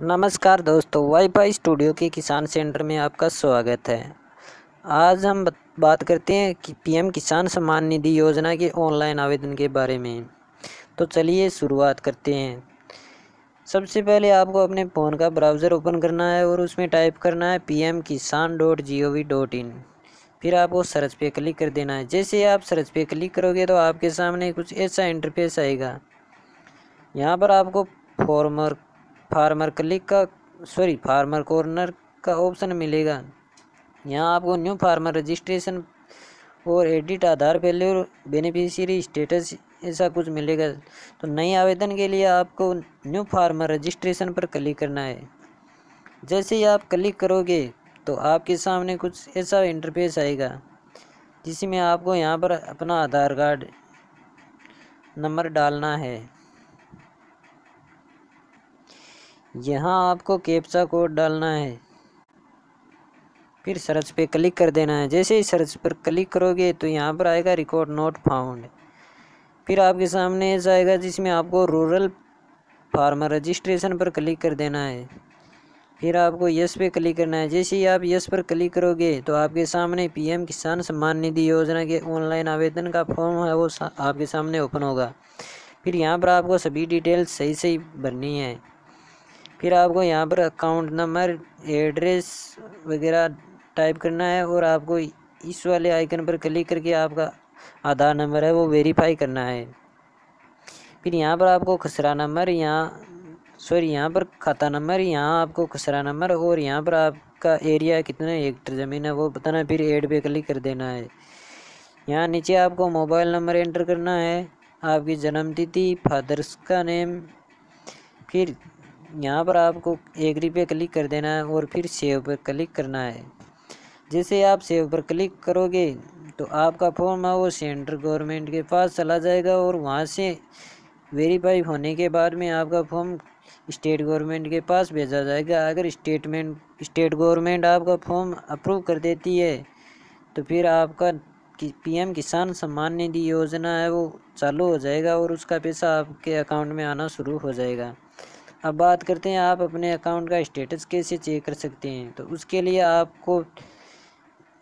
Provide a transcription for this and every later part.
नमस्कार दोस्तों wifi studio के किसान सेंटर में आपका स्वागत है आज हम बात करते हैं कि पीएम किसान सम्मान निधि योजना के ऑनलाइन आवेदन के बारे में तो चलिए शुरुआत करते हैं सबसे पहले आपको अपने फ़ोन का ब्राउज़र ओपन करना है और उसमें टाइप करना है P M Kisan dot G O V dot in फिर आपको सर्च पे क्लिक कर देना है जैसे आप सर्च पे क्लिक करोगे तो आपके सामने कुछ ऐसा इंटरफेस आएगा यहाँ पर आपको और फार्मर क्लिक का सॉरी फार्मर कॉर्नर का ऑप्शन मिलेगा यहाँ आपको न्यू फार्मर रजिस्ट्रेशन और एडिट आधार पहले और बेनिफिशियरी स्टेटस ऐसा कुछ मिलेगा तो नए आवेदन के लिए आपको न्यू फार्मर रजिस्ट्रेशन पर क्लिक करना है जैसे ही आप क्लिक करोगे तो आपके सामने कुछ ऐसा इंटरफेस आएगा जिसमें आपको यहाँ पर अपना आधार कार्ड नंबर डालना है यहाँ आपको कैप्चा कोड डालना है फिर सर्च पे क्लिक कर देना है जैसे ही सर्च पर क्लिक करोगे तो यहाँ पर आएगा रिकॉर्ड नोट फाउंड फिर आपके सामने ऐसा आएगा जिसमें आपको रूरल फार्मर रजिस्ट्रेशन पर क्लिक कर देना है फिर आपको यस पे क्लिक करना है जैसे ही आप यस पर क्लिक करोगे तो आपके सामने पीएम किसान सम्मान निधि योजना के ऑनलाइन आवेदन का फॉर्म है वो सा, आपके सामने ओपन होगा फिर यहाँ पर आपको सभी डिटेल्स सही सही भरनी है फिर आपको यहाँ पर अकाउंट नंबर एड्रेस वगैरह टाइप करना है और आपको इस वाले आइकन पर क्लिक करके आपका आधार नंबर है वो वेरीफाई करना है फिर यहाँ पर आपको खसरा नंबर यहाँ सॉरी यहाँ पर खाता नंबर यहाँ आपको खसरा नंबर और यहाँ पर आपका एरिया कितना हेक्टर ज़मीन है वो बताना फिर एड पे क्लिक कर देना है यहाँ नीचे आपको मोबाइल नंबर एंटर करना है आपकी जन्म तिथि फादर्स का नेम फिर यहाँ पर आपको एग्री पे क्लिक कर देना है और फिर सेव पर क्लिक करना है जैसे आप सेव पर क्लिक करोगे तो आपका फॉर्म है वो सेंट्रल गवर्नमेंट के पास चला जाएगा और वहाँ से वेरीफाई होने के बाद में आपका फॉर्म स्टेट गवर्नमेंट के पास भेजा जाएगा अगर स्टेटमेंट स्टेट गवर्नमेंट आपका फॉर्म अप्रूव कर देती है तो फिर आपका पीएम किसान सम्मान निधि योजना है वो चालू हो जाएगा और उसका पैसा आपके अकाउंट में आना शुरू हो जाएगा अब बात करते हैं आप अपने अकाउंट का स्टेटस कैसे चेक कर सकते हैं तो उसके लिए आपको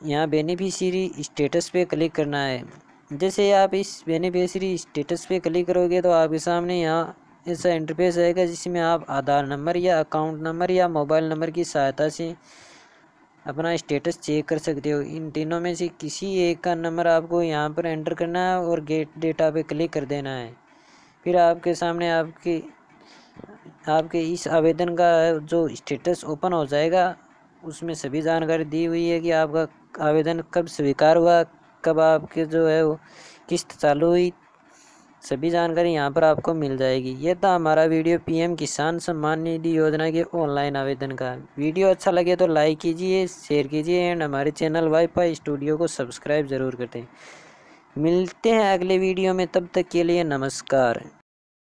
यहाँ बेनिफिशरी स्टेटस पे क्लिक करना है जैसे आप इस बेनिफिशियरी स्टेटस पे क्लिक करोगे तो आपके सामने यहाँ ऐसा इंटरफेस आएगा जिसमें आप आधार नंबर या अकाउंट नंबर या मोबाइल नंबर की सहायता से अपना स्टेटस चेक कर सकते हो इन तीनों में से किसी एक का नंबर आपको यहाँ पर एंटर करना है और गेट डेटा पे क्लिक कर देना है फिर आपके सामने आपकी आपके इस आवेदन का जो स्टेटस ओपन हो जाएगा उसमें सभी जानकारी दी हुई है कि आपका आवेदन कब स्वीकार हुआ कब आपके जो है वो किस्त चालू हुई सभी जानकारी यहाँ पर आपको मिल जाएगी ये था हमारा वीडियो पीएम किसान सम्मान निधि योजना के ऑनलाइन आवेदन का वीडियो अच्छा लगे तो लाइक कीजिए शेयर कीजिए एंड हमारे चैनल वाईफाई स्टूडियो को सब्सक्राइब ज़रूर करें मिलते हैं अगले वीडियो में तब तक के लिए नमस्कार